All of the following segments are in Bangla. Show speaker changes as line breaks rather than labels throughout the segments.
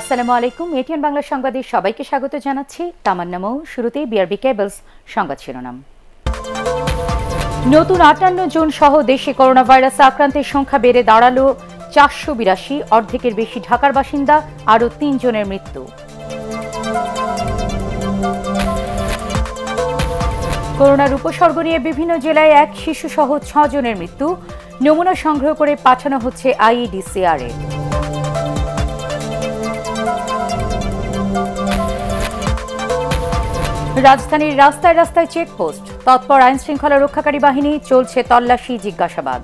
আসসালামু আলাইকুম এটিএন বাংলা সংবাদে সবাইকে স্বাগত জানাচ্ছি তামান্না মৌ শুরুতেই বিআরবি কেবলস সংবাদ শিরোনাম নতুন আটান্ন জন সহ দেশে করোনা ভাইরাস আক্রান্তের সংখ্যা বেড়ে দাঁড়ালো চারশো বিরাশি অর্ধেকের বেশি ঢাকার বাসিন্দা আরও তিনজনের মৃত্যু করোনার উপসর্গ নিয়ে বিভিন্ন জেলায় এক শিশু শিশুসহ ছজনের মৃত্যু নমুনা সংগ্রহ করে পাঠানো হচ্ছে আইইডিসিআর এ রাজধানীর রাস্তায় রাস্তায় চেকপোস্ট তৎপর আইন শৃঙ্খলা রক্ষাকারী বাহিনী চলছে তল্লাশি জিজ্ঞাসাবাদ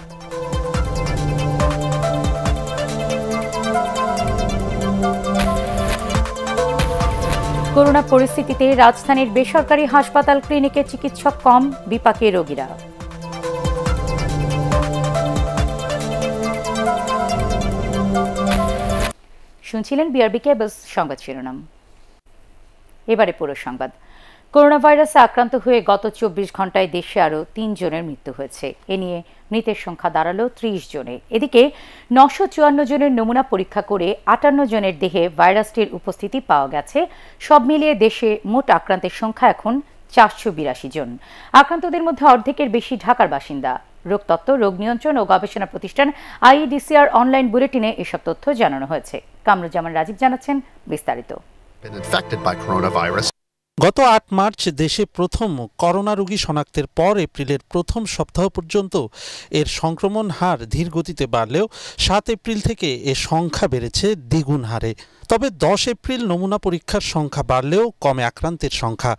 করোনা পরিস্থিতিতে রাজধানীর বেসরকারি হাসপাতাল ক্লিনিকে চিকিৎসক কম বিপাকে রোগীরা শুনছিলেন বিআরবি কেবলস সংবাদ শিরোনাম এবারে পুরো সংবাদ করোনা ভাইরাসে আক্রান্ত হয়ে গত চব্বিশ ঘন্টায় দেশে আরও তিনজনের মৃত্যু হয়েছে এ নিয়ে মৃতের সংখ্যা দাঁড়ালো ত্রিশ জনে এদিকে নশো চুয়ান্ন জনের নমুনা পরীক্ষা করে আটান্ন জনের দেহে ভাইরাসটির উপস্থিতি পাওয়া গেছে সব মিলিয়ে দেশে মোট আক্রান্তের সংখ্যা এখন চারশো বিরাশি জন আক্রান্তদের মধ্যে অর্ধেকের বেশি ঢাকার বাসিন্দা রোগতত্ত্ব রোগ নিয়ন্ত্রণ ও গবেষণা প্রতিষ্ঠান আইইডিসিআর অনলাইন বুলেটিনে এসব তথ্য জানানো হয়েছে কামরুজ্জামান রাজীব জানাচ্ছেন বিস্তারিত
গত আট মার্চ দেশে প্রথম করোনা রোগী শনাক্তের পর এপ্রিলের প্রথম সপ্তাহ পর্যন্ত এর সংক্রমণ হার ধীর গতিতে বাড়লেও সাত এপ্রিল থেকে এ সংখ্যা বেড়েছে দ্বিগুণ হারে তবে দশ এপ্রিল নমুনা পরীক্ষার সংখ্যা বাড়লেও কমে আক্রান্তের সংখ্যা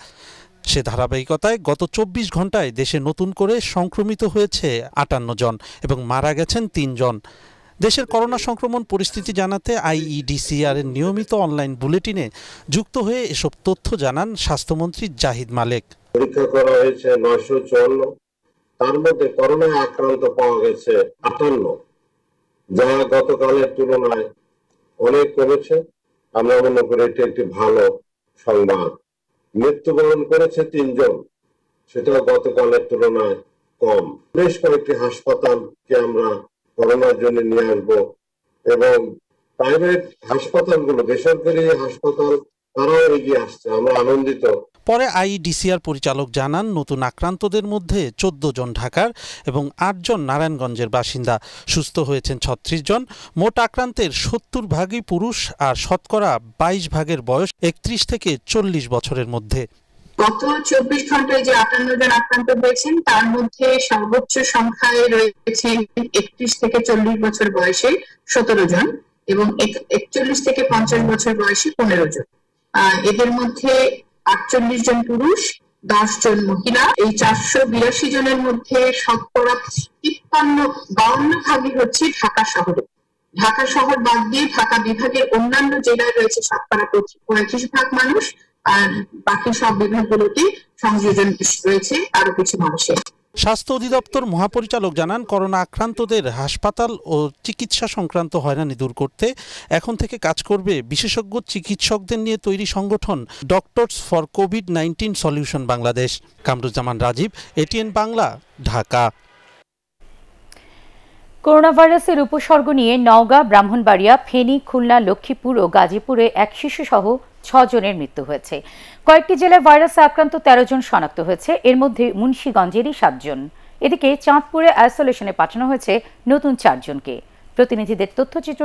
সে ধারাবাহিকতায় গত চব্বিশ ঘন্টায় দেশে নতুন করে সংক্রমিত হয়েছে আটান্ন জন এবং মারা গেছেন তিনজন জন দেশের করোনা সংক্রমণ পরিস্থিতি জানাতে আইইডিসিআর এর নিয়মিত অনলাইন বুলেটিনে যুক্ত হয়ে এসব তথ্য জানান স্বাস্থ্যমন্ত্রী জাহিদ মালেক
পরীক্ষা করা হয়েছে নয়শো চুয়ান্ন তার মধ্যে করোনা আক্রান্ত পাওয়া গেছে আটান্ন যা গতকালের তুলনায় অনেক কমেছে আমরা মনে করি এটি একটি ভালো সংবাদ মৃত্যুবরণ করেছে তিনজন সেটা গতকালের তুলনায় কম বেশ কয়েকটি হাসপাতালকে আমরা করোনার জন্য নিয়ে আসবো এবং প্রাইভেট হাসপাতালগুলো বেসরকারি হাসপাতাল তারাও এগিয়ে আসছে আমরা আনন্দিত
পরে আইডিসিআর পরিচালক জানান নতুন আক্রান্তদের মধ্যে চোদ্দ জন ঢাকার এবং আটজন নারায়ণগঞ্জের বাসিন্দা সুস্থ হয়েছেন ছত্রিশ জন মোট আক্রান্তের সত্তর ভাগই পুরুষ আর শতকরা বাইশ ভাগের বয়স একত্রিশ থেকে চল্লিশ বছরের মধ্যে
গত চব্বিশ ঘন্টায় যে আটান্ন জন আক্রান্ত হয়েছেন তার মধ্যে সর্বোচ্চ সংখ্যায় রয়েছে একত্রিশ থেকে চল্লিশ বছর বয়সে সতেরো জন এবং একচল্লিশ থেকে পঞ্চাশ বছর বয়সে পনেরো জন এদের মধ্যে আটচল্লিশ জন পুরুষ দশ জন মহিলা এই চারশো বিরাশি জনের মধ্যে শতকরা তিপ্পান্ন বাউন্ন ভাগই হচ্ছে ঢাকা শহরে ঢাকা শহর বাদ দিয়ে ঢাকা বিভাগের অন্যান্য জেলায় রয়েছে শতকরা পঁয়ত্রিশ ভাগ মানুষ আর
বাকি সব বিভাগগুলোতে সংযোজন রয়েছে আরো কিছু মানুষের স্বাস্থ্য অধিদপ্তর মহাপরিচালক জানান করোনা আক্রান্তদের হাসপাতাল ও চিকিৎসা সংক্রান্ত হয়রানি দূর করতে এখন থেকে কাজ করবে বিশেষজ্ঞ চিকিৎসকদের নিয়ে তৈরি সংগঠন doctors for COVID nineteen solution Bangladesh Kamruzzaman Rajib ATN Bangla Dhaka
corona ভাইরাসের উপসর্গ নিয়ে নওগাঁ ব্রাহ্মণবাড়িয়া ফেনী খুলনা লক্ষ্মীপুর ও গাজীপুরে এক শিশুসহ ছজনের মৃত্যু হয়েছে কয়েকটি জেলায় ভাইরাসে আক্রান্ত তেরো জন শনাক্ত হয়েছে এর মধ্যে মুন্সীগঞ্জেরই সাতজন এদিকে চাঁদপুরে আইসোলেশনে পাঠানো হয়েছে নতুন চারজনকে প্রতিনিধিদের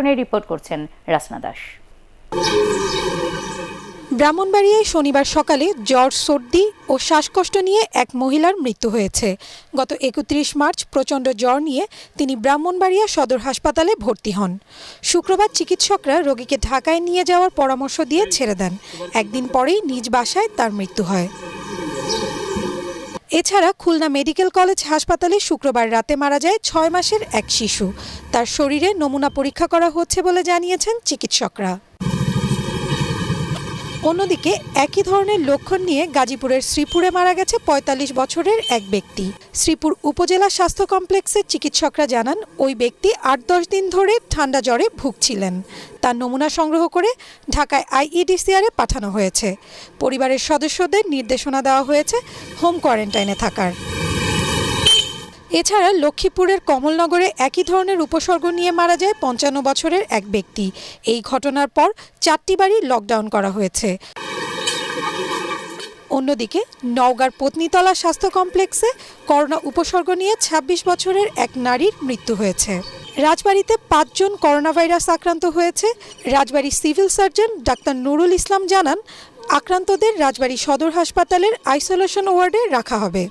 নিয়ে রিপোর্ট করছেন রাসনা দাস
ব্রাহ্মণবাড়িয়ায় শনিবার সকালে জ্বর সর্দি ও শ্বাসকষ্ট নিয়ে এক মহিলার মৃত্যু হয়েছে গত একত্রিশ মার্চ প্রচণ্ড জ্বর নিয়ে তিনি ব্রাহ্মণবাড়িয়া সদর হাসপাতালে ভর্তি হন শুক্রবার চিকিৎসকরা রোগীকে ঢাকায় নিয়ে যাওয়ার পরামর্শ দিয়ে ছেড়ে দেন একদিন পরেই নিজ বাসায় তার মৃত্যু হয় এছাড়া খুলনা মেডিকেল কলেজ হাসপাতালে শুক্রবার রাতে মারা যায় ছয় মাসের এক শিশু তার শরীরে নমুনা পরীক্ষা করা হচ্ছে বলে জানিয়েছেন চিকিৎসকরা অন্যদিকে একই ধরনের লক্ষণ নিয়ে গাজীপুরের শ্রীপুরে মারা গেছে ৪৫ বছরের এক ব্যক্তি শ্রীপুর উপজেলা স্বাস্থ্য কমপ্লেক্সের চিকিৎসকরা জানান ওই ব্যক্তি আট দশ দিন ধরে ঠান্ডা জ্বরে ভুগছিলেন তার নমুনা সংগ্রহ করে ঢাকায় আইইডিসিআরে পাঠানো হয়েছে পরিবারের সদস্যদের নির্দেশনা দেওয়া হয়েছে হোম কোয়ারেন্টাইনে থাকার এছাড়া লক্ষ্মীপুরের কমলনগরে একই ধরনের উপসর্গ নিয়ে মারা যায় পঞ্চান্ন বছরের এক ব্যক্তি এই ঘটনার পর চারটি বাড়ি লকডাউন করা হয়েছে অন্যদিকে নওগাঁর পত্নীতলা স্বাস্থ্য কমপ্লেক্সে করোনা উপসর্গ নিয়ে ২৬ বছরের এক নারীর মৃত্যু হয়েছে রাজবাড়িতে পাঁচজন করোনা ভাইরাস আক্রান্ত হয়েছে রাজবাড়ির civil surgeon doctor Nurul Islam জানান আক্রান্তদের রাজবাড়ি সদর হাসপাতালের আইসোলেশন ওয়ার্ডে রাখা হবে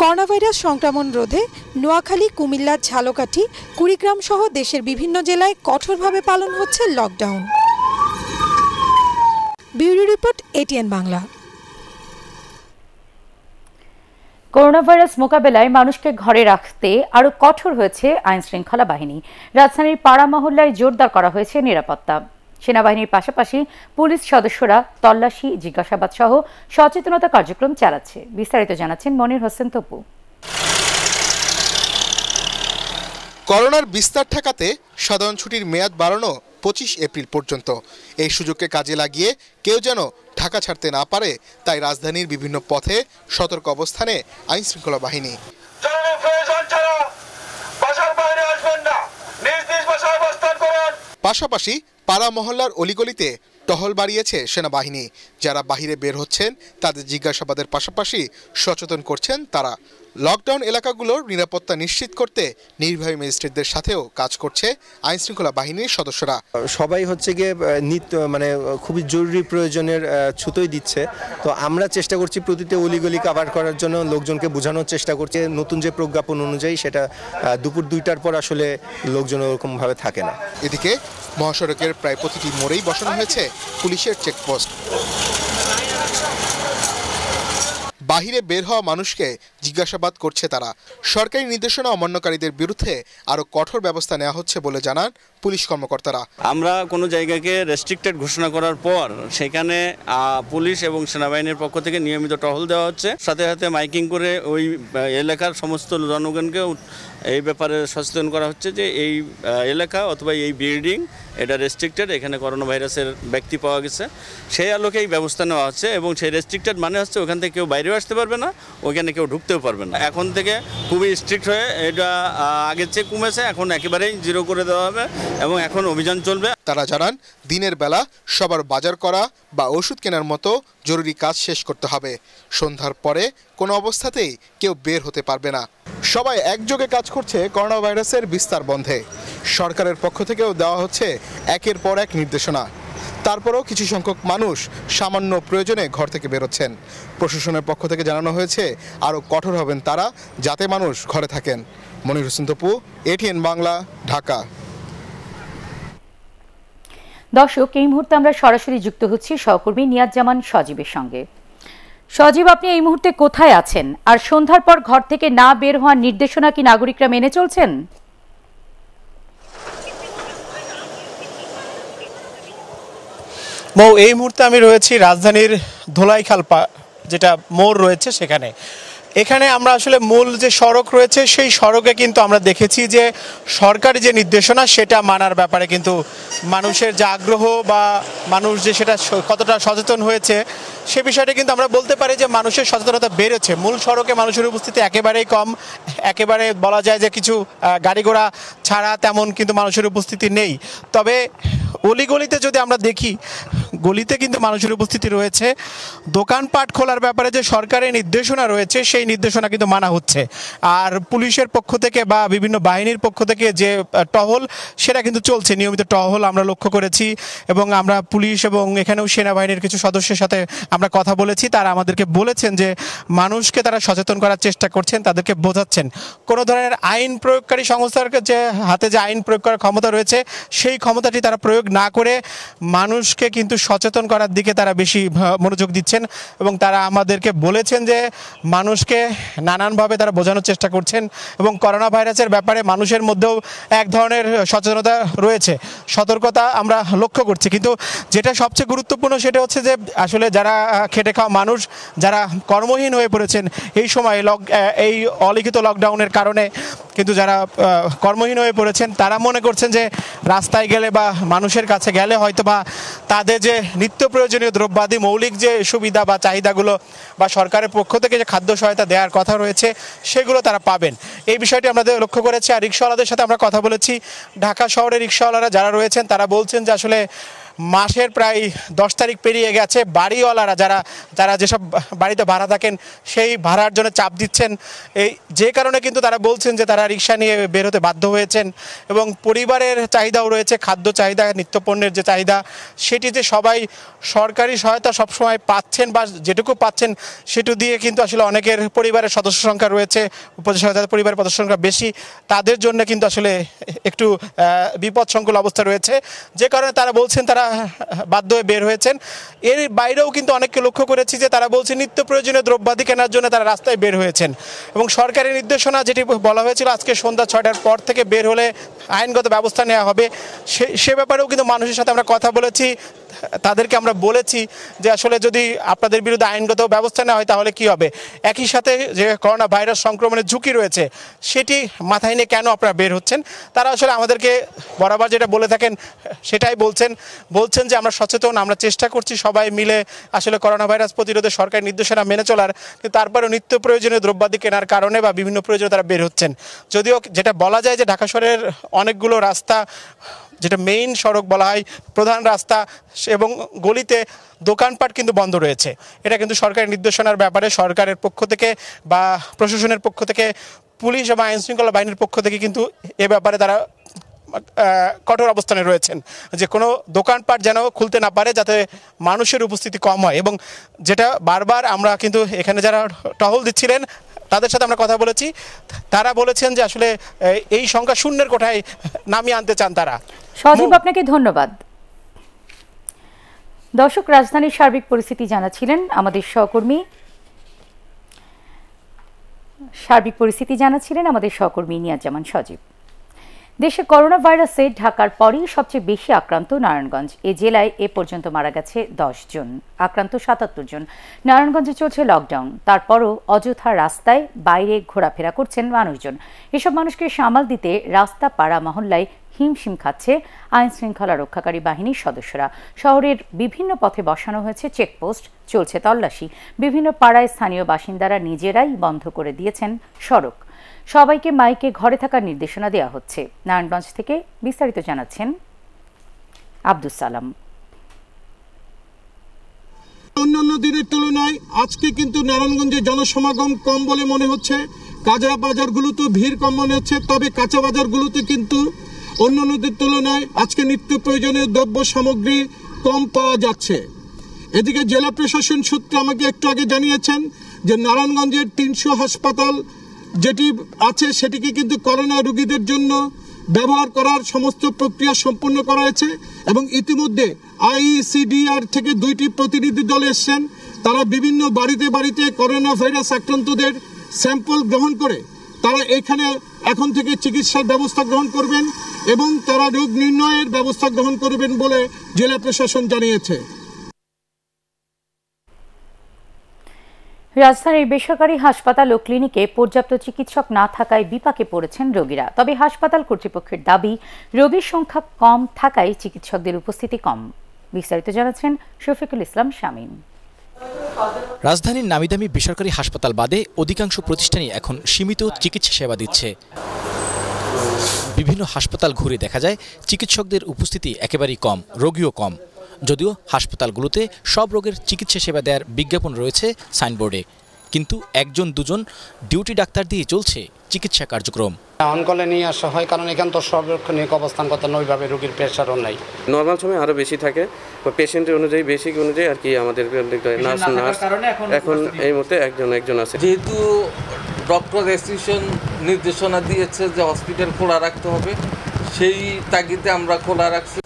করোনাভাইরাস সংক্রমণ রোধে নোয়াখালী কুমিল্লা ঝালকাঠি কুড়িগ্রাম সহ দেশের বিভিন্ন জেলায় কঠোরভাবে পালন হচ্ছে lockdown bureau report ATN Bangla
corona virus মোকাবেলায় মানুষকে ঘরে রাখতে আরও কঠোর হয়েছে আইন শৃঙ্খলা বাহিনী রাজধানীর পাড়া মহল্লায় জোরদার করা হয়েছে নিরাপত্তা সেনাবাহিনীর পাশাপাশি পুলিশ সদস্যরা তল্লাশি জিজ্ঞাসাবাদ সহ সচেতনতা কার্যক্রম চালাচ্ছে বিস্তারিত জানাচ্ছেন মনির হোসেন তপু
করোনার বিস্তার ঠেকাতে সাধারণ ছুটির মেয়াদ বাড়ানো পঁচিশ এপ্রিল পর্যন্ত এই সুযোগকে কাজে লাগিয়ে কেউ যেন ঢাকা ছাড়তে না পারে তাই রাজধানীর বিভিন্ন পথে সতর্ক অবস্থানে আইন শৃঙ্খলা বাহিনী পাশাপাশি পাড়া মহল্লার অলিগলিতে টহল বাড়িয়েছে সেনাবাহিনী যারা বাহিরে বের হচ্ছেন তাদের জিজ্ঞাসাবাদের পাশাপাশি সচেতন করছেন তারা লকডাউন এলাকাগুলোর নিরাপত্তা নিশ্চিত করতে নির্বাহী ম্যাজিস্ট্রেটদের সাথেও কাজ করছে আইন শৃঙ্খলা বাহিনীর সদস্যরা
সবাই হচ্ছে গিয়ে নিত্য মানে খুবই জরুরি প্রয়োজনের ছুতোই দিচ্ছে তো আমরা চেষ্টা করছি প্রতিটি অলিগলি কাভার করার জন্য লোকজনকে
বোঝানোর চেষ্টা করছে নতুন যে প্রজ্ঞাপন অনুযায়ী সেটা দুপুর দুইটার পর আসলে লোকজন ওরকমভাবে থাকে না এদিকে মহাসড়কের প্রায় প্রতিটি মোড়েই বসানো হয়েছে পুলিশের চেকপোস্ট বাহিরে বের হওয়া মানুষকে জিজ্ঞাসাবাদ করছে তারা সরকারি নির্দেশনা অমান্যকারীদের বিরুদ্ধে আরও কঠোর ব্যবস্থা নেওয়া হচ্ছে বলে জানান পুলিশ কর্মকর্তারা
আমরা কোনো জায়গাকে রেস্ট্রিক্টেড ঘোষণা করার পর সেখানে পুলিশ এবং সেনাবাহিনীর পক্ষ থেকে নিয়মিত টহল দেওয়া হচ্ছে সাথে সাথে মাইকিং করে ওই এলাকার সমস্ত জনগণকে এই ব্যাপারে সচেতন করা হচ্ছে যে এই এলাকা অথবা এই বিল্ডিং এটা রেস্ট্রিক্টেড এখানে করোনা ভাইরাসের ব্যক্তি পাওয়া গেছে সেই আলোকেই ব্যবস্থা নেওয়া হচ্ছে এবং সেই রেস্ট্রিক্টেড মানে হচ্ছে ওখান থেকে কেউ বাইরেও আসতে পারবে না ওখানে কেউ ঢুকতে করতেও পারবেন না এখন থেকে খুবই স্ট্রিক্ট হয়ে এটা আগের চেয়ে কমেছে এখন একেবারেই জিরো করে
দেওয়া হবে এবং এখন অভিযান চলবে তারা জানান দিনের বেলা সবার বাজার করা বা ওষুধ কেনার মতো জরুরি কাজ শেষ করতে হবে সন্ধ্যার পরে কোনো অবস্থাতেই কেউ বের হতে পারবে না সবাই একযোগে কাজ করছে করোনা ভাইরাসের বিস্তার বন্ধে সরকারের পক্ষ থেকেও দেওয়া হচ্ছে একের পর এক নির্দেশনা তারপরেও কিছু সংখ্যক মানুষ সামান্য প্রয়োজনে ঘর থেকে বেরোচ্ছেন প্রশাসনের পক্ষ থেকে জানানো হয়েছে আরও কঠোর হবেন তারা যাতে মানুষ ঘরে থাকেন মনির হোসেন তপু এটিএন বাংলা ঢাকা
দর্শক এই মুহূর্তে আমরা সরাসরি যুক্ত হচ্ছি সহকর্মী নিয়াজ জামান সজীবের সঙ্গে সজীব আপনি এই মুহূর্তে কোথায় আছেন আর সন্ধ্যার পর ঘর থেকে না বের হওয়ার নির্দেশনা কি নাগরিকরা মেনে চলছেন
মৌ এই মুহূর্তে আমি রয়েছি রাজধানীর ধোলাইখাল যেটা মোড় রয়েছে সেখানে এখানে আমরা আসলে মূল যে সড়ক রয়েছে সেই সড়কে কিন্তু আমরা দেখেছি যে সরকারি যে নির্দেশনা সেটা মানার ব্যাপারে কিন্তু মানুষের যে আগ্রহ বা মানুষ যে সেটা কতটা সচেতন হয়েছে সে বিষয়টা কিন্তু আমরা বলতে পারি যে মানুষের সচেতনতা বেড়েছে মূল সড়কে মানুষের উপস্থিতি একেবারেই কম একেবারে বলা যায় যে কিছু গাড়ি ঘোড়া ছাড়া তেমন কিন্তু মানুষের উপস্থিতি নেই তবে অলিগলিতে যদি আমরা দেখি গলিতে কিন্তু মানুষের উপস্থিতি রয়েছে দোকানপাট খোলার ব্যাপারে যে সরকারের নির্দেশনা রয়েছে সেই নির্দেশনা কিন্তু মানা হচ্ছে আর পুলিশের পক্ষ থেকে বা বিভিন্ন বাহিনীর পক্ষ থেকে যে টহল সেটা কিন্তু চলছে নিয়মিত টহল আমরা লক্ষ্য করেছি এবং আমরা পুলিশ এবং এখানেও সেনাবাহিনীর কিছু সদস্যের সাথে আমরা কথা বলেছি তারা আমাদেরকে বলেছেন যে মানুষকে তারা সচেতন করার চেষ্টা করছেন তাদেরকে বোঝাচ্ছেন কোনো ধরনের আইন প্রয়োগকারী সংস্থার যে হাতে যে আইন প্রয়োগ করার ক্ষমতা রয়েছে সেই ক্ষমতাটি তারা প্রয়োগ না করে মানুষকে কিন্তু সচেতন করার দিকে তারা বেশি মনোযোগ দিচ্ছেন এবং তারা আমাদেরকে বলেছেন যে মানুষকে নানানভাবে তারা বোঝানোর চেষ্টা করছেন এবং করোনা ভাইরাসের ব্যাপারে মানুষের মধ্যেও এক ধরনের সচেতনতা রয়েছে সতর্কতা আমরা লক্ষ্য করছি কিন্তু যেটা সবচেয়ে গুরুত্বপূর্ণ সেটা হচ্ছে যে আসলে যারা খেটে খাওয়া মানুষ যারা কর্মহীন হয়ে পড়েছেন এই সময় লক এই অলিখিত লকডাউনের কারণে কিন্তু যারা কর্মহীন হয়ে পড়েছেন তারা মনে করছেন যে রাস্তায় গেলে বা মানুষ মানুষের কাছে গেলে হয়তো বা তাদের যে নিত্য প্রয়োজনীয় দ্রব্যাদি মৌলিক যে সুবিধা বা চাহিদাগুলো বা সরকারের পক্ষ থেকে যে খাদ্য সহায়তা দেওয়ার কথা রয়েছে সেগুলো তারা পাবেন এই বিষয়টি আমাদের লক্ষ্য করেছি আর রিক্সাওয়ালাদের সাথে আমরা কথা বলেছি ঢাকা শহরে রিক্সাওয়ালারা যারা রয়েছেন তারা বলছেন যে আসলে মাসের প্রায় দশ তারিখ পেরিয়ে গেছে বাড়িওয়ালারা যারা যারা যেসব বাড়িতে ভাড়া থাকেন সেই ভাড়ার জন্য চাপ দিচ্ছেন এই যে কারণে কিন্তু তারা বলছেন যে তারা রিক্সা নিয়ে বের হতে বাধ্য হয়েছেন এবং পরিবারের চাহিদাও রয়েছে খাদ্য চাহিদা নিত্যপণ্যের যে চাহিদা সেটি যে সবাই সরকারি সহায়তা সবসময় পাচ্ছেন বা যেটুকু পাচ্ছেন সেটু দিয়ে কিন্তু আসলে অনেকের পরিবারের সদস্য সংখ্যা রয়েছে উপদেশ পরিবারের সদস্য সংখ্যা বেশি তাদের জন্য কিন্তু আসলে একটু বিপদসংকুল অবস্থা রয়েছে যে কারণে তারা বলছেন তারা বাধ্য হয়ে বের হয়েছেন এর বাইরেও কিন্তু অনেককে লক্ষ্য করেছি যে তারা বলছে নিত্য প্রয়োজনীয় দ্রব্যাদি কেনার জন্য তারা রাস্তায় বের হয়েছেন এবং সরকারি নির্দেশনা যেটি বলা হয়েছিল আজকে সন্ধ্যা ছয়টার পর থেকে বের হলে আইনগত ব্যবস্থা নেওয়া হবে সে সে ব্যাপারেও কিন্তু মানুষের সাথে আমরা কথা বলেছি তাদেরকে আমরা বলেছি যে আসলে যদি আপনাদের বিরুদ্ধে আইনগত ব্যবস্থা নেওয়া হয় তাহলে কি হবে একই সাথে যে করোনা ভাইরাস সংক্রমণের ঝুঁকি রয়েছে সেটি মাথায় নিয়ে কেন আপনারা বের হচ্ছেন তারা আসলে আমাদেরকে বরাবর যেটা বলে থাকেন সেটাই বলছেন বলছেন যে আমরা সচেতন আমরা চেষ্টা করছি সবাই মিলে আসলে করোনা ভাইরাস প্রতিরোধে সরকারি নির্দেশনা মেনে চলার তারপরেও নিত্য প্রয়োজনীয় দ্রব্যাদি কেনার কারণে বা বিভিন্ন প্রয়োজনে তারা বের হচ্ছেন যদিও যেটা বলা যায় যে ঢাকা শহরের অনেকগুলো রাস্তা যেটা মেইন সড়ক বলা হয় প্রধান রাস্তা এবং গলিতে দোকানপাট কিন্তু বন্ধ রয়েছে এটা কিন্তু সরকারের নির্দেশনার ব্যাপারে সরকারের পক্ষ থেকে বা প্রশাসনের পক্ষ থেকে পুলিশ বা আইনশৃঙ্খলা বাহিনীর পক্ষ থেকে কিন্তু এ ব্যাপারে তারা কঠোর অবস্থানে রয়েছেন যে কোনো দোকানপাট যেন খুলতে না পারে যাতে মানুষের উপস্থিতি কম হয় এবং যেটা বারবার আমরা কিন্তু এখানে যারা টহল দিচ্ছিলেন তাদের সাথে আমরা কথা বলেছি তারা বলেছেন যে আসলে এই সংখ্যা শূন্যের কোঠায় নামিয়ে আনতে চান
তারা সজীব আপনাকে ধন্যবাদ দর্শক রাজধানীর সার্বিক পরিস্থিতি জানাছিলেন আমাদের সহকর্মী সার্বিক পরিস্থিতি জানাছিলেন আমাদের সহকর্মী নিয়াজ জামান সজীব দেশে করোনা ভাইরাসে ঢাকার পরই সবচেয়ে বেশি আক্রান্ত নারায়ণগঞ্জ এ জেলায় এ পর্যন্ত মারা গেছে দশ জন আক্রান্ত সাতাত্তর জন নারায়ণগঞ্জে চলছে লকডাউন তারপরও অযথা রাস্তায় বাইরে ঘোরাফেরা করছেন মানুষজন এসব মানুষকে সামাল দিতে রাস্তা পাড়া মহল্লায় হিমশিম খাচ্ছে আইন শৃঙ্খলা রক্ষাকারী বাহিনীর সদস্যরা শহরের বিভিন্ন পথে বসানো হয়েছে চেকপোস্ট চলছে তল্লাশি বিভিন্ন পাড়ায় স্থানীয় বাসিন্দারা নিজেরাই বন্ধ করে দিয়েছেন সড়ক সবাইকে মাইকে ঘরে থাকার নির্দেশনা দেওয়া হচ্ছে নারায়ণগঞ্জ থেকে বিস্তারিত জানাচ্ছেন আব্দুল সালাম
অন্যান্য দিনের তুলনায় আজকে কিন্তু নারায়ণগঞ্জে জনসমাগম কম বলে মনে হচ্ছে
কাঁচা বাজারগুলোতে ভিড় কম মনে হচ্ছে তবে কাঁচা বাজারগুলোতে কিন্তু দিনের তুলনায় আজকে নিত্য প্রয়োজনীয় দ্রব্য সামগ্রী কম পাওয়া যাচ্ছে এদিকে জেলা প্রশাসন সূত্রে আমাকে একটু আগে জানিয়েছেন যে নারায়ণগঞ্জের তিনশো হাসপাতাল যেটি আছে সেটিকে কিন্তু করোনা রোগীদের জন্য ব্যবহার করার সমস্ত প্রক্রিয়া সম্পন্ন করা হয়েছে এবং ইতিমধ্যে আইসিডিআর থেকে দুইটি প্রতিনিধি দল এসছেন তারা বিভিন্ন বাড়িতে বাড়িতে করোনা ভাইরাস আক্রান্তদের স্যাম্পল গ্রহণ করে তারা এখানে এখন থেকে চিকিৎসার ব্যবস্থা গ্রহণ করবেন এবং তারা
রোগ নির্ণয়ের ব্যবস্থা গ্রহণ করবেন বলে জেলা প্রশাসন জানিয়েছে
রাজধানীর বেসরকারি হাসপাতাল ও ক্লিনিকে পর্যাপ্ত চিকিৎসক না থাকায় বিপাকে পড়েছেন রোগীরা তবে হাসপাতাল কর্তৃপক্ষের দাবি রোগীর সংখ্যা কম থাকায় চিকিৎসকদের উপস্থিতি কম বিস্তারিত জানাচ্ছেন শফিকুল ইসলাম শামীম
রাজধানীর নামিদামি বেসরকারি হাসপাতাল বাদে অধিকাংশ প্রতিষ্ঠানই এখন সীমিত চিকিৎসা সেবা দিচ্ছে বিভিন্ন হাসপাতাল ঘুরে দেখা যায় চিকিৎসকদের উপস্থিতি একেবারেই কম রোগীও কম যদিও হাসপাতালগুলোতে সব রোগের চিকিৎসা সেবা দেওয়ার বিজ্ঞাপন রয়েছে সাইনবোর্ডে কিন্তু একজন দুজন ডিউটি ডাক্তার দিয়ে চলছে চিকিৎসা কার্যক্রম অনকলে নিয়ে আসা হয় কারণ এখান তো সর্বক্ষণিক অবস্থান কথা ওইভাবে রোগীর প্রেশারও নাই
নর্মাল সময় আরও বেশি থাকে পেশেন্টের অনুযায়ী বেশি অনুযায়ী আর কি আমাদের নার্স নার্স এখন এই মুহূর্তে একজন একজন আছে যেহেতু
ডক্টর রেস্ট্রিকশন নির্দেশনা দিয়েছে যে হসপিটাল খোলা রাখতে হবে সেই তাগিদে আমরা খোলা রাখছি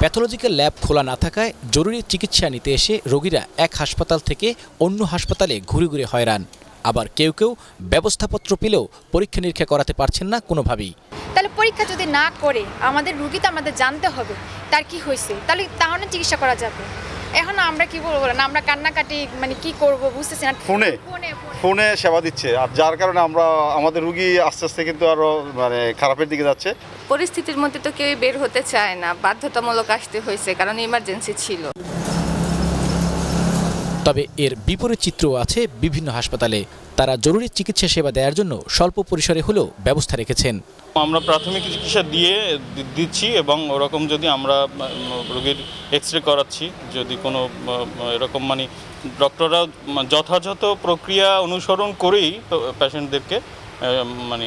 প্যাথোলজিক্যাল ল্যাব খোলা না থাকায় জরুরি চিকিৎসা নিতে এসে রোগীরা এক হাসপাতাল থেকে অন্য হাসপাতালে ঘুরে ঘুরে হয়রান আবার কেউ কেউ ব্যবস্থাপত্র পেলেও পরীক্ষা নিরীক্ষা করাতে পারছেন না কোনোভাবেই
তাহলে পরীক্ষা যদি না করে আমাদের রুগী তো আমাদের জানতে হবে তার কি হয়েছে তাহলে তাহলে চিকিৎসা করা যাবে এখন আমরা কি বলবো না আমরা কান্নাকাটি মানে কি করব বুঝতেছি না ফোনে
ফোনে
সেবা দিচ্ছে আর যার কারণে আমরা আমাদের রুগী আস্তে আস্তে কিন্তু আরো মানে খারাপের দিকে যাচ্ছে
পরিস্থিতির মধ্যে তো কেউই বের হতে চায় না বাধ্যতামূলক আসতে হয়েছে কারণ ইমার্জেন্সি ছিল
তবে এর বিপরীত চিত্র আছে বিভিন্ন হাসপাতালে তারা জরুরি চিকিৎসা সেবা দেওয়ার জন্য স্বল্প পরিসরে হলেও ব্যবস্থা রেখেছেন
আমরা প্রাথমিক চিকিৎসা
দিয়ে দিচ্ছি এবং ওরকম যদি আমরা রোগীর এক্স রে করাচ্ছি যদি কোনো এরকম মানে ডক্টররা যথাযথ প্রক্রিয়া অনুসরণ করেই পেশেন্টদেরকে মানে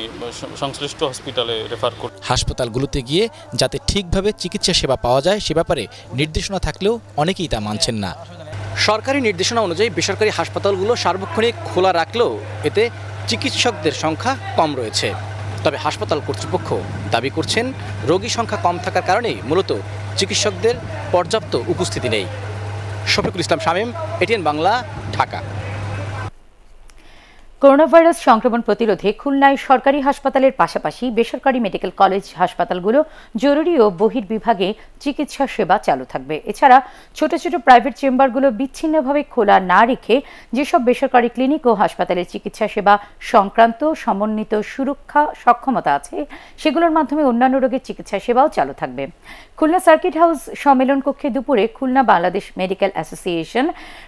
সংশ্লিষ্ট হসপিটালে রেফার করতে
হাসপাতালগুলোতে গিয়ে যাতে ঠিকভাবে চিকিৎসা সেবা পাওয়া যায় সে ব্যাপারে নির্দেশনা থাকলেও অনেকেই তা মানছেন না সরকারি নির্দেশনা অনুযায়ী বেসরকারি হাসপাতালগুলো সার্বক্ষণিক খোলা রাখলেও এতে চিকিৎসকদের সংখ্যা কম রয়েছে তবে হাসপাতাল কর্তৃপক্ষ দাবি করছেন রোগী সংখ্যা কম থাকার কারণেই মূলত চিকিৎসকদের পর্যাপ্ত উপস্থিতি নেই শফিকুল ইসলাম শামীম এটিএন বাংলা ঢাকা
করোনাভাইরাস সংক্রমণ প্রতিরোধে খুলনায় সরকারি হাসপাতালের পাশাপাশি বেসরকারি মেডিকেল কলেজ হাসপাতালগুলো জরুরি ও বহির্বিভাগে চিকিৎসা সেবা চালু থাকবে এছাড়া ছোট ছোট প্রাইভেট চেম্বারগুলো বিচ্ছিন্নভাবে খোলা না রেখে যেসব বেসরকারি ক্লিনিক ও হাসপাতালের চিকিৎসা সেবা সংক্রান্ত সমন্বিত সুরক্ষা সক্ষমতা আছে সেগুলোর মাধ্যমে অন্যান্য রোগের চিকিৎসা সেবাও চালু থাকবে খুলনা সার্কিট হাউস সম্মেলন কক্ষে দুপুরে Khulna Bangladesh medical association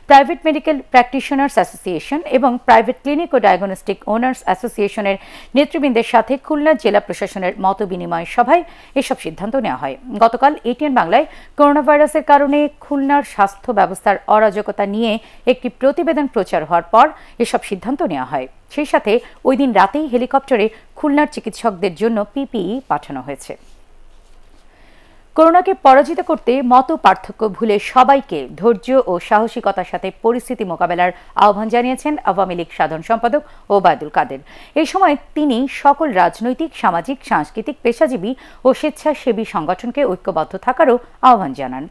private medical practitioners association এবং প্রাইভেট ক্লিনিক ও ডায়াগনস্টিক ওনার্স অ্যাসোসিয়েশনের নেতৃবৃন্দের সাথে খুলনা জেলা প্রশাসনের মত বিনিময় সভায় এসব সিদ্ধান্ত নেওয়া হয় গতকাল এটিএন বাংলায় করোনা ভাইরাসের কারণে খুলনার স্বাস্থ্য ব্যবস্থার অরাজকতা নিয়ে একটি প্রতিবেদন প্রচার হওয়ার পর এসব সিদ্ধান্ত নেওয়া হয় সেই সাথে ওই দিন রাতেই হেলিকপ্টারে খুলনার চিকিৎসকদের জন্য পিপিই e পাঠানো হয়েছে করোনাকে পরাজিত করতে মত পার্থক্য ভুলে সবাইকে ধৈর্য ও সাহসিকতার সাথে পরিস্থিতি মোকাবেলার আহ্বান জানিয়েছেন আওয়ামী লীগ সাধারণ সম্পাদক ওবায়দুল কাদের এ সময় তিনি সকল রাজনৈতিক সামাজিক সাংস্কৃতিক পেশাজীবী ও স্বেচ্ছাসেবী সংগঠনকে ঐক্যবদ্ধ থাকারও আহ্বান জানান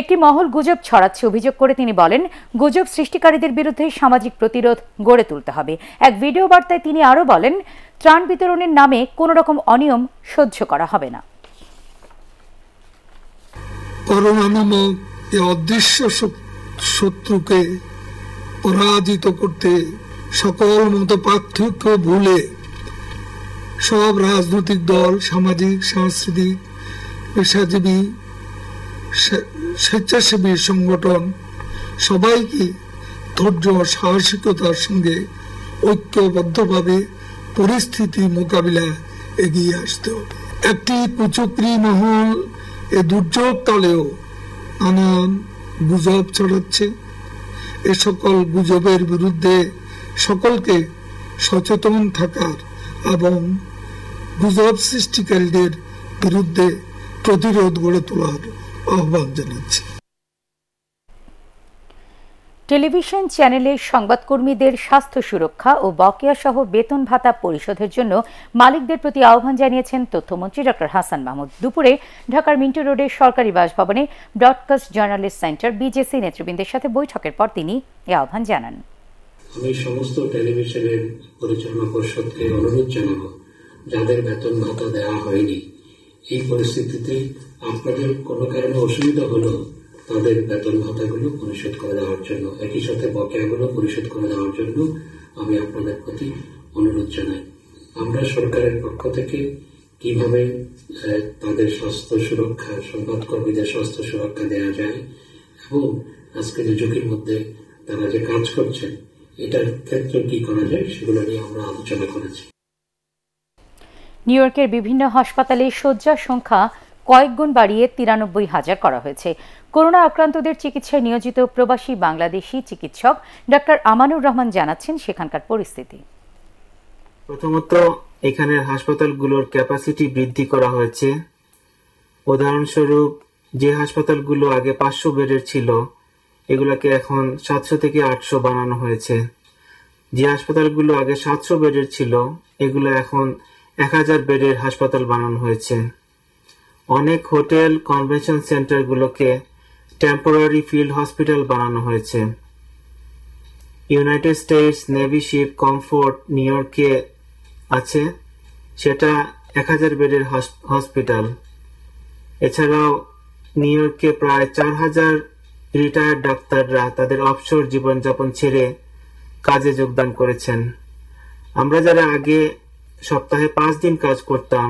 একটি মহল গুজব ছড়াচ্ছে অভিযোগ করে তিনি বলেন গুজব সৃষ্টিকারীদের বিরুদ্ধে সামাজিক প্রতিরোধ গড়ে তুলতে হবে এক ভিডিও বার্তায় তিনি আরও বলেন ত্রাণ বিতরণের নামে কোনো রকম অনিয়ম সহ্য করা হবে না
করোনা নামক এ অদৃশ্য শত্রুকে পরাজিত করতে সকল মতো পার্থক্য ভুলে সব রাজনৈতিক দল সামাজিক সাংস্কৃতিক পেশাজীবী স্বেচ্ছাসেবী সংগঠন সবাইকে ধৈর্য সাহসিকতার সঙ্গে ঐক্যবদ্ধভাবে পরিস্থিতি মোকাবিলা এগিয়ে আসতে হবে একটি কুচক্রী মহল এ দুর্যোগ তলেও নানান গুজব ছড়াচ্ছে এ সকল গুজবের বিরুদ্ধে সকলকে সচেতন থাকার এবং গুজব সৃষ্টিকারীদের বিরুদ্ধে প্রতিরোধ গড়ে তোলার আহ্বান জানাচ্ছি
টেলিভিশন চ্যানেলে সংবাদকর্মীদের স্বাস্থ্য সুরক্ষা ও বকেয়া সহ বেতন ভাতা পরিশোধের জন্য মালিকদের প্রতি আহ্বান জানিয়েছেন তথ্যমন্ত্রী ড হাসান মাহমুদ দুপুরে ঢাকার মিন্টো রোডের সরকারি বাসভবনে ব্রডকাস্ট জার্নালিস্ট সেন্টার বিজেসি নেতৃবৃন্দের সাথে বৈঠকের পর তিনি এ আহ্বান জানান
আমি সমস্ত টেলিভিশনের পরিচালনা অনুরোধ যাদের বেতন ভাতা দেওয়া হয়নি এই পরিস্থিতিতে আপনাদের কোনো কারণে অসুবিধা হলো তাদের বেতন ভাতাগুলো পরিশোধ করে দেওয়ার জন্য একই সাথে বকেয়াগুলো পরিশোধ করে দেওয়ার জন্য আমি আপনাদের প্রতি অনুরোধ জানাই আমরা সরকারের পক্ষ থেকে কিভাবে তাদের স্বাস্থ্য সুরক্ষা সংবাদ কর্মীদের স্বাস্থ্য সুরক্ষা দেওয়া যায় এবং আজকে যে ঝুঁকির মধ্যে তারা যে কাজ করছেন এটার ক্ষেত্রে কি করা যায়
সেগুলো নিয়ে আমরা আলোচনা করেছি
নিউ ইয়র্কের বিভিন্ন হাসপাতালে শয্যা সংখ্যা কয়েক গুণ বাড়িয়ে তিরানব্বই হাজার করা হয়েছে করোনা আক্রান্তদের চিকিৎসায় নিয়োজিত প্রবাসী বাংলাদেশি চিকিৎসক ডাক্তার আমানুর রহমান জানাচ্ছেন সেখানকার পরিস্থিতি
প্রথমত এখানের হাসপাতালগুলোর ক্যাপাসিটি বৃদ্ধি করা হয়েছে উদাহরণস্বরূপ যে হাসপাতালগুলো আগে পাঁচশো বেডের ছিল এগুলোকে এখন সাতশো থেকে আটশো বানানো হয়েছে যে হাসপাতালগুলো আগে সাতশো বেডের ছিল এগুলো এখন এক হাজার বেডের হাসপাতাল বানানো হয়েছে অনেক হোটেল কনভেনশন সেন্টারগুলোকে টেম্পোরারি ফিল্ড হসপিটাল বানানো হয়েছে United States Navy ship Comfort New ইয়র্কে আছে সেটা এক হাজার বেডের হসপিটাল এছাড়াও নিউ ইয়র্কে প্রায় চার হাজার রিটায়ার্ড ডাক্তাররা তাদের অবসর জীবনযাপন ছেড়ে কাজে যোগদান করেছেন আমরা যারা আগে সপ্তাহে পাঁচ দিন কাজ করতাম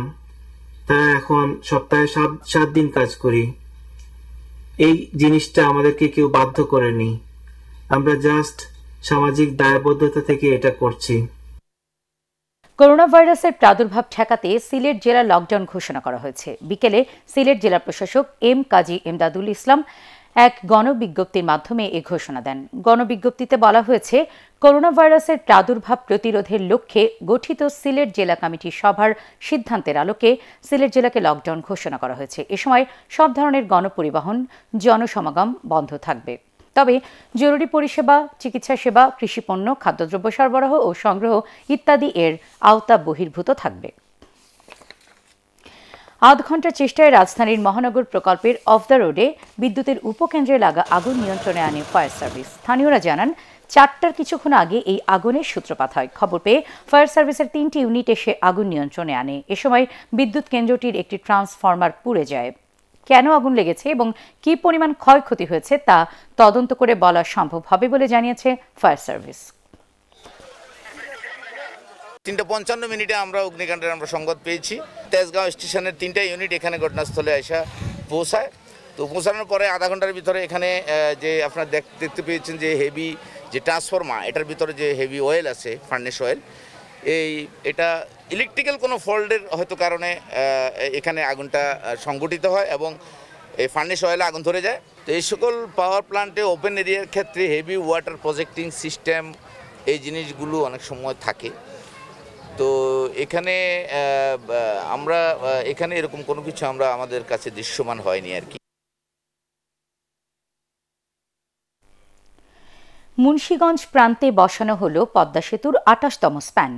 এখন সপ্তাহে সাত সাত দিন কাজ করি এই জিনিসটা আমাদেরকে কেউ বাধ্য করেনি আমরা জাস্ট সামাজিক দায়বদ্ধতা থেকে এটা করছি
করোনা ভাইরাসের প্রাদুর্ভাব ঠেকাতে সিলেট জেলা লকডাউন ঘোষণা করা হয়েছে বিকেলে সিলেট জেলা প্রশাসক এম কাজী এমদাদুল ইসলাম এক গণবিজ্ঞপ্তির মাধ্যমে এ ঘোষণা দেন গণবিজ্ঞপ্তিতে বলা হয়েছে করোনা ভাইরাসের প্রাদুর্ভাব প্রতিরোধের লক্ষ্যে গঠিত সিলেট জেলা কমিটির সভার সিদ্ধান্তের আলোকে সিলেট জেলাকে লকডাউন ঘোষণা করা হয়েছে এ সময় সব ধরনের গণপরিবহন জনসমাগম বন্ধ থাকবে তবে জরুরি পরিষেবা চিকিৎসা সেবা কৃষিপণ্য খাদ্যদ্রব্য সরবরাহ ও সংগ্রহ ইত্যাদি এর আওতা বহির্ভূত থাকবে আধ ঘন্টার চেষ্টায় রাজধানীর মহানগর প্রকল্পের অফ দ্য রোডে বিদ্যুতের উপকেন্দ্রে লাগা আগুন নিয়ন্ত্রণে আনে ফায়ার সার্ভিস স্থানীয়রা জানান চারটার কিছুক্ষণ আগে এই আগুনের সূত্রপাত হয় খবর পেয়ে ফায়ার সার্ভিসের তিনটি ইউনিট এসে আগুন নিয়ন্ত্রণে আনে এ সময় বিদ্যুৎ কেন্দ্রটির একটি ট্রান্সফরমার পুড়ে যায় কেন আগুন লেগেছে এবং কি পরিমাণ ক্ষয়ক্ষতি হয়েছে তা তদন্ত করে বলা সম্ভব হবে বলে জানিয়েছে ফায়ার সার্ভিস
তিনটে পঞ্চান্ন মিনিটে আমরা অগ্নিকাণ্ডের আমরা সংবাদ পেয়েছি তেজগাঁও স্টেশনের তিনটা ইউনিট এখানে ঘটনাস্থলে আসা পৌঁছায় তো পৌঁছানোর পরে আধা ঘন্টার ভিতরে এখানে যে আপনার দেখতে পেয়েছেন যে হেভি যে ট্রান্সফর্মার এটার ভিতরে যে হেভি অয়েল আছে ফার্নেস অয়েল এই এটা ইলেকট্রিক্যাল কোনো ফল্টের হয়তো কারণে এখানে আগুনটা সংগঠিত হয় এবং এই ফার্নেস অয়েলে আগুন ধরে যায় তো এই সকল পাওয়ার প্লান্টে ওপেন এরিয়ার ক্ষেত্রে হেভি ওয়াটার প্রজেক্টিং সিস্টেম এই জিনিসগুলো অনেক সময় থাকে তো এখানে আমরা এখানে এরকম কোনো কিছু আমরা আমাদের কাছে দৃশ্যমান হয়নি আর কি
মুন্সীগঞ্জ প্রান্তে বসানো হলো পদ্মা সেতুর আটাশতম স্প্যান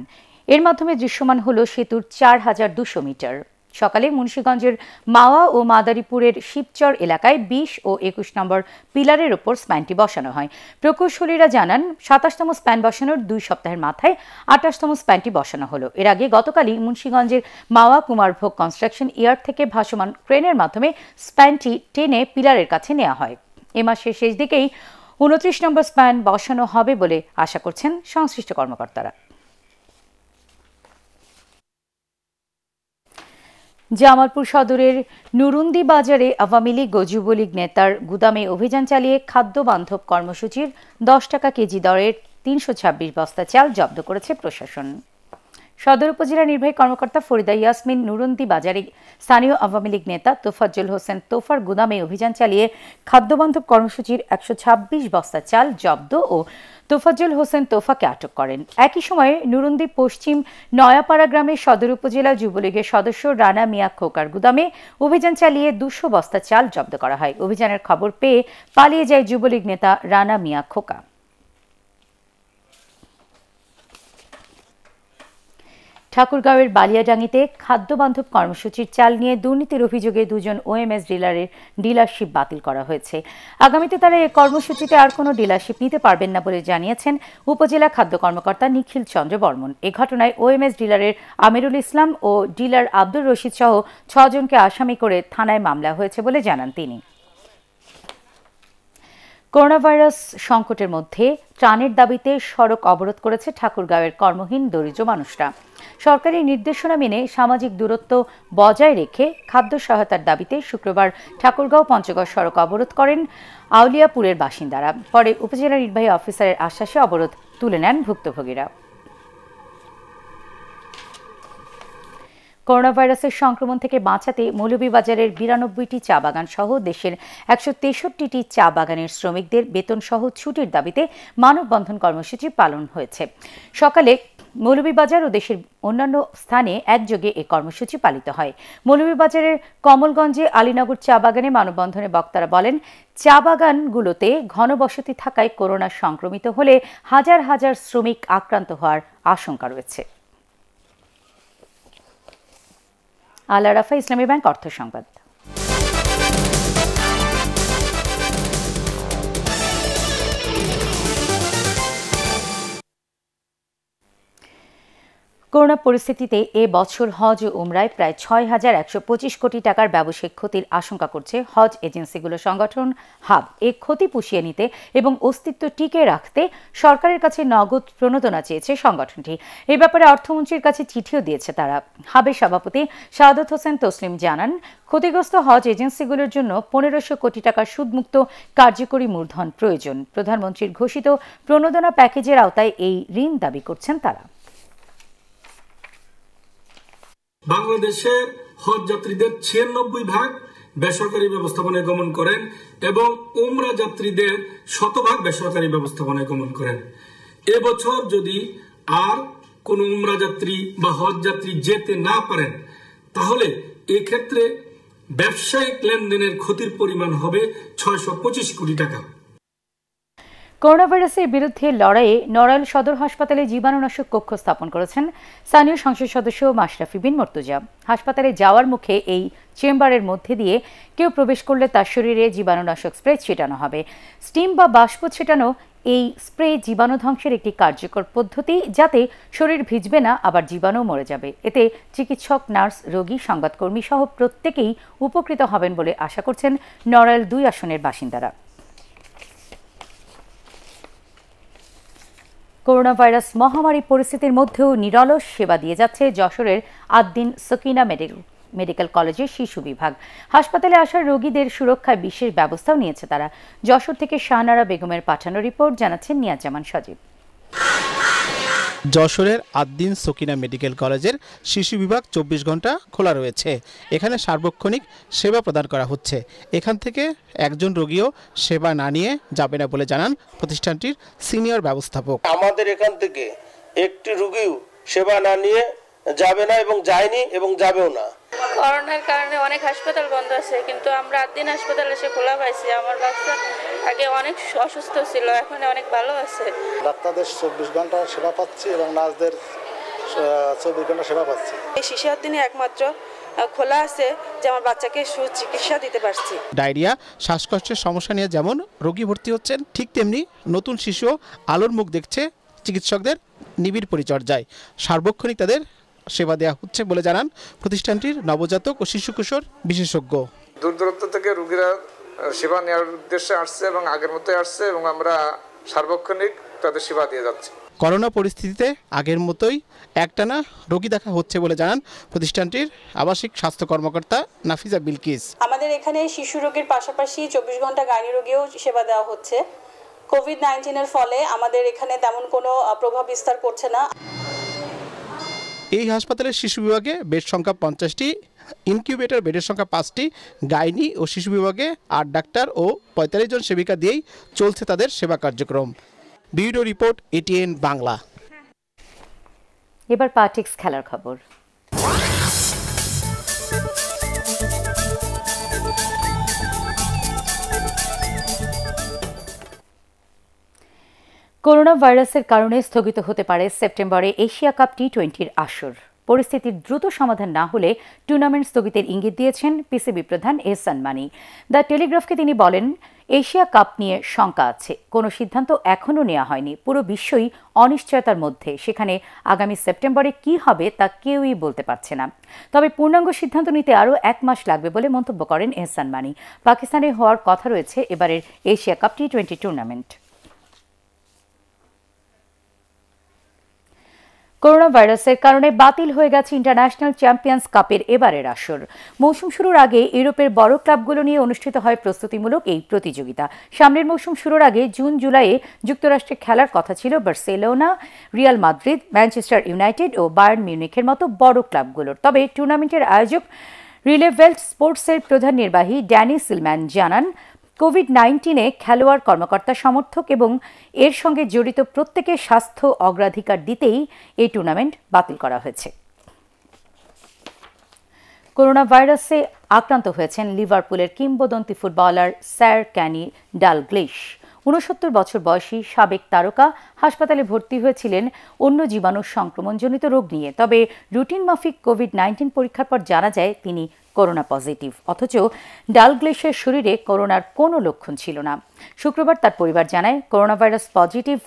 এর মাধ্যমে দৃশ্যমান হল সেতুর চার হাজার দুশো মিটার সকালে মুন্সীগঞ্জের মাওয়া ও মাদারীপুরের শিবচর এলাকায় বিশ ও একুশ নম্বর পিলারের ওপর স্প্যানটি বসানো হয় প্রকৌশলীরা জানান সাতাশতম স্প্যান বসানোর দুই সপ্তাহের মাথায় আঠাশতম স্প্যানটি বসানো হলো এর আগে গতকালই মুন্সীগঞ্জের মাওয়া কুমারভোগ কনস্ট্রাকশন ইয়ার থেকে ভাসমান ক্রেনের মাধ্যমে স্প্যানটি টেনে পিলারের কাছে নেওয়া হয় এ মাসের শেষ দিকেই উনত্রিশ নম্বর স্প্যান বসানো হবে বলে আশা করছেন সংশ্লিষ্ট কর্মকর্তারা জামালপুর সদরের নুরুন্দি বাজারে আওয়ামী লীগ ও যুবলীগ নেতার গুদামে অভিযান চালিয়ে খাদ্য বান্ধব কর্মসূচির দশ টাকা কেজি দরের তিনশো বস্তা চাল জব্দ করেছে প্রশাসন সদর উপজেলা নির্বাহী কর্মকর্তা ফরিদা ইয়াসমিন নুরন্দি বাজারে স্থানীয় আওয়ামী লীগ নেতা তোফাজ্জুল হোসেন তোফার গুদামে অভিযান চালিয়ে খাদ্যবান্ধব কর্মসূচির একশো ছাব্বিশ বস্তা চাল জব্দ ও তোফাজ্জুল হোসেন তোফাকে আটক করেন একই সময়ে নুরন্দি পশ্চিম নয়াপাড়া গ্রামের সদর উপজেলা যুবলীগের সদস্য রানা মিয়া খোকার গুদামে অভিযান চালিয়ে দুশো বস্তা চাল জব্দ করা হয় অভিযানের খবর পেয়ে পালিয়ে যায় যুবলীগ নেতা রানা মিয়া খোকা ঠাকুরগাঁওয়ের বালিয়াডাঙ্গিতে খাদ্যবান্ধব কর্মসূচির চাল নিয়ে দুর্নীতির অভিযোগে দুজন ওএমএস ডিলারের ডিলারশিপ বাতিল করা হয়েছে আগামীতে তারা এ কর্মসূচিতে আর কোনো ডিলারশিপ নিতে পারবেন না বলে জানিয়েছেন উপজেলা খাদ্য কর্মকর্তা নিখিল চন্দ্র বর্মন এ ঘটনায় ওএমএস ডিলারের আমিরুল ইসলাম ও ডিলার আব্দুর রশিদ সহ ছজনকে আসামি করে থানায় মামলা হয়েছে বলে জানান তিনি করোনাভাইরাস সংকটের মধ্যে ত্রাণের দাবিতে সড়ক অবরোধ করেছে ঠাকুরগাঁওয়ের কর্মহীন দরিদ্র মানুষরা সরকারি নির্দেশনা মেনে সামাজিক দূরত্ব বজায় রেখে খাদ্য সহায়তার দাবিতে শুক্রবার ঠাকুরগাঁও পঞ্চগড় সড়ক অবরোধ করেন আউলিয়াপুরের বাসিন্দারা পরে উপজেলা নির্বাহী অফিসারের আশ্বাসে অবরোধ তুলে নেন ভুক্তভোগীরা করোনা ভাইরাসের সংক্রমণ থেকে বাঁচাতে মৌলভীবাজারের বিরানব্বইটি চা বাগান সহ দেশের একশো তেষট্টিটি চা বাগানের শ্রমিকদের বেতন সহ ছুটির দাবিতে মানববন্ধন কর্মসূচি পালন হয়েছে সকালে মৌলভীবাজার ও দেশের অন্যান্য স্থানে একযোগে এ কর্মসূচি পালিত হয় মৌলভীবাজারের কমলগঞ্জে আলীনগর চা বাগানে মানববন্ধনে বক্তারা বলেন চা বাগানগুলোতে ঘনবসতি থাকায় করোনা সংক্রমিত হলে হাজার হাজার শ্রমিক আক্রান্ত হওয়ার আশঙ্কা রয়েছে আল রাফা ইসলামী ব্যাংক অর্থ সংবাদ করোনা পরিস্থিতিতে এ বছর হজ ও উমরায় প্রায় ছয় হাজার একশো পঁচিশ কোটি টাকার ব্যবসায়িক ক্ষতির আশঙ্কা করছে হজ এজেন্সিগুলো সংগঠন হাব এ ক্ষতি পুষিয়ে নিতে এবং অস্তিত্ব টিকে রাখতে সরকারের কাছে নগদ প্রণোদনা চেয়েছে সংগঠনটি এ ব্যাপারে অর্থমন্ত্রীর কাছে চিঠিও দিয়েছে তারা হাবের সভাপতি শাহাদত হোসেন তসলিম জানান ক্ষতিগ্রস্ত হজ এজেন্সিগুলোর জন্য পনেরোশো কোটি টাকার সুদমুক্ত কার্যকরী মূলধন প্রয়োজন প্রধানমন্ত্রীর ঘোষিত প্রণোদনা প্যাকেজের আওতায় এই ঋণ দাবি করছেন তারা
বাংলাদেশের হজ যাত্রীদের ছিয়ানব্বই ভাগ বেসরকারি ব্যবস্থাপনায় গমন করেন এবং উমরা যাত্রীদের শতভাগ বেসরকারি ব্যবস্থাপনায় গমন করেন এবছর যদি আর কোন উমরা যাত্রী বা হজ যাত্রী যেতে না পারেন তাহলে এক্ষেত্রে ব্যবসায়িক লেনদেনের ক্ষতির পরিমাণ হবে ছয়শো কোটি টাকা
করোনা ভাইরাসের বিরুদ্ধে লড়াইয়ে নড়াইল সদর হাসপাতালে জীবাণুনাশক কক্ষ স্থাপন করেছেন স্থানীয় সংসদ সদস্য মাশরাফি বিন মর্তুজা হাসপাতালে যাওয়ার মুখে এই চেম্বারের মধ্যে দিয়ে কেউ প্রবেশ করলে তার শরীরে জীবাণুনাশক স্প্রে ছিটানো হবে স্টিম বা বাষ্প ছিটানো এই স্প্রে জীবাণু ধ্বংসের একটি কার্যকর পদ্ধতি যাতে শরীর ভিজবে না আবার জীবাণু মরে যাবে এতে চিকিৎসক নার্স রোগী সংবাদকর্মী সহ প্রত্যেকেই উপকৃত হবেন বলে আশা করছেন নড়াইল দুই আসনের বাসিন্দারা করোনা ভাইরাস মহামারী পরিস্থিতির মধ্যেও নিরলস সেবা দিয়ে যাচ্ছে যশোরের আদ্দিন সকিনা মেডিকেল মেডিকেল কলেজের শিশু বিভাগ হাসপাতালে আসা রোগীদের সুরক্ষায় বিশেষ ব্যবস্থাও নিয়েছে তারা যশোর থেকে শাহনারা বেগমের পাঠানো রিপোর্ট জানাচ্ছেন নিয়াজামান সজীব
যশোরের আদ্দিন সকিনা মেডিকেল কলেজের শিশু বিভাগ চব্বিশ ঘন্টা খোলা রয়েছে এখানে সার্বক্ষণিক সেবা প্রদান করা হচ্ছে এখান থেকে একজন রোগীও সেবা না নিয়ে যাবে না বলে জানান প্রতিষ্ঠানটির সিনিয়র ব্যবস্থাপক আমাদের এখান থেকে একটি রোগীও
সেবা না নিয়ে যাবে না এবং যায়নি এবং যাবেও না
করোনার কারণে অনেক হাসপাতাল বন্ধ আছে কিন্তু আমরা আট দিন হাসপাতাল এসে খোলা পাইছি আমার বাচ্চা আগে অনেক
অসুস্থ ছিল এখন অনেক ভালো আছে
ডাক্তারদের চব্বিশ ঘন্টা সেবা পাচ্ছি এবং নার্সদের চব্বিশ ঘন্টা সেবা পাচ্ছি
এই শিশু দিনে একমাত্র খোলা আছে যে আমার বাচ্চাকে সুচিকিৎসা দিতে পারছি
ডায়রিয়া শ্বাসকষ্টের সমস্যা নিয়ে যেমন রোগী ভর্তি হচ্ছেন ঠিক তেমনি নতুন শিশু আলোর মুখ দেখছে চিকিৎসকদের নিবিড় পরিচর্যায় সার্বক্ষণিক তাদের সেবা দেওয়া হচ্ছে বলে জানান প্রতিষ্ঠানটির নবজাতক ও শিশু কিশোর বিশেষজ্ঞ
দূর দূরান্ত থেকে রুগীরা সেবা নেওয়ার উদ্দেশ্যে আসছে এবং আগের মতোই আসছে এবং আমরা সার্বক্ষণিক তাদের সেবা দিয়ে যাচ্ছি
করোনা পরিস্থিতিতে আগের মতোই একটানা রোগী দেখা হচ্ছে বলে জানান প্রতিষ্ঠানটির আবাসিক স্বাস্থ্য কর্মকর্তা নাফিজা বিলকিস
আমাদের এখানে শিশু রোগীর পাশাপাশি চব্বিশ ঘন্টা গাইনি রোগীও সেবা দেওয়া হচ্ছে
কোভিড নাইন্টিনের ফলে আমাদের এখানে তেমন কোনো প্রভাব বিস্তার করছে না
এই হাসপাতালের শিশু বিভাগে বেড সংখ্যা পঞ্চাশটি ইনকিউবেটর বেডের সংখ্যা পাঁচটি গাইনি ও শিশু বিভাগে আট ডাক্তার ও পঁয়তাল্লিশ জন সেবিকা দিয়েই চলছে তাদের সেবা কার্যক্রম বিউরো রিপোর্ট এটিএন বাংলা
এবার পার্টিক্স খেলার খবর করোনা ভাইরাসের কারণে স্থগিত হতে পারে সেপ্টেম্বরে এশিয়া কাপ টি টোয়েন্টির আসর পরিস্থিতির দ্রুত সমাধান না হলে টুর্নামেন্ট স্থগিতের ইঙ্গিত দিয়েছেন পিসিবি প্রধান এহসান মানি দ্য টেলিগ্রাফকে তিনি বলেন এশিয়া কাপ নিয়ে শঙ্কা আছে কোনো সিদ্ধান্ত এখনও নেওয়া হয়নি পুরো বিশ্বই অনিশ্চয়তার মধ্যে সেখানে আগামী সেপ্টেম্বরে কি হবে তা কেউই বলতে পারছে না তবে পূর্ণাঙ্গ সিদ্ধান্ত নিতে আরও এক মাস লাগবে বলে মন্তব্য করেন এহসান মানি পাকিস্তানে হওয়ার কথা রয়েছে এবারের Asia Cup T twenty tournament corona ভাইরাসের কারণে বাতিল হয়ে গেছে ইন্টারন্যাশনাল চ্যাম্পিয়ন্স কাপের এবারের আসর মৌসুম শুরুর আগে ইউরোপের বড় ক্লাবগুলো নিয়ে অনুষ্ঠিত হয় প্রস্তুতিমূলক এই প্রতিযোগিতা সামনের মৌসুম শুরুর আগে জুন জুলাইয়ে যুক্তরাষ্ট্রে খেলার কথা ছিল Barcelona Real Madrid Manchester United ও বায়ার্ন মিউনিখের মতো বড় ক্লাবগুলোর তবে টুর্নামেন্টের আয়োজক রিলেভেল্ট স্পোর্টসের প্রধান নির্বাহী ড্যানি সিলম্যান জানান কোভিড নাইন্টিনে খেলোয়াড় কর্মকর্তা সমর্থক এবং এর সঙ্গে জড়িত প্রত্যেকের স্বাস্থ্য অগ্রাধিকার দিতেই এই টুর্নামেন্ট বাতিল করা হয়েছে করোনা ভাইরাসে আক্রান্ত হয়েছেন লিভারপুলের কিংবদন্তি ফুটবলার স্যার ক্যানি ডালগ্লিশ উনসত্তর বছর বয়সী সাবেক তারকা হাসপাতালে ভর্তি হয়েছিলেন অন্য জীবাণুর সংক্রমণজনিত রোগ নিয়ে তবে রুটিন মাফিক কোভিড নাইন্টিন পরীক্ষার পর জানা যায় তিনি করোনা পজিটিভ অথচ ডালগ্লেশের শরীরে করোনার কোনো লক্ষণ ছিল না শুক্রবার তার পরিবার জানায় করোনা ভাইরাস পজিটিভ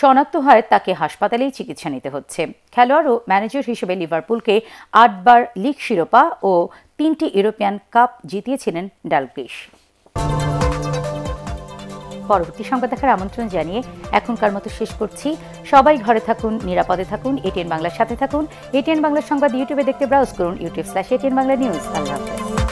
শনাক্ত হয় তাকে হাসপাতালেই চিকিৎসা নিতে হচ্ছে খেলোয়াড় ও ম্যানেজার হিসেবে লিভারপুলকে আটবার লিগ শিরোপা ও তিনটি ইউরোপিয়ান কাপ জিতিয়েছিলেন ডালগ্লিশ পরবর্তী সংবাদ দেখার আমন্ত্রণ জানিয়ে এখনকার মতো শেষ করছি সবাই ঘরে থাকুন নিরাপদে থাকুন এটিএন বাংলার সাথে থাকুন এটিএন বাংলার সংবাদ ইউটিউবে দেখতে ব্রাউজ করুন YouTube slash ATN Bangla news আল্লাহ হাফেজ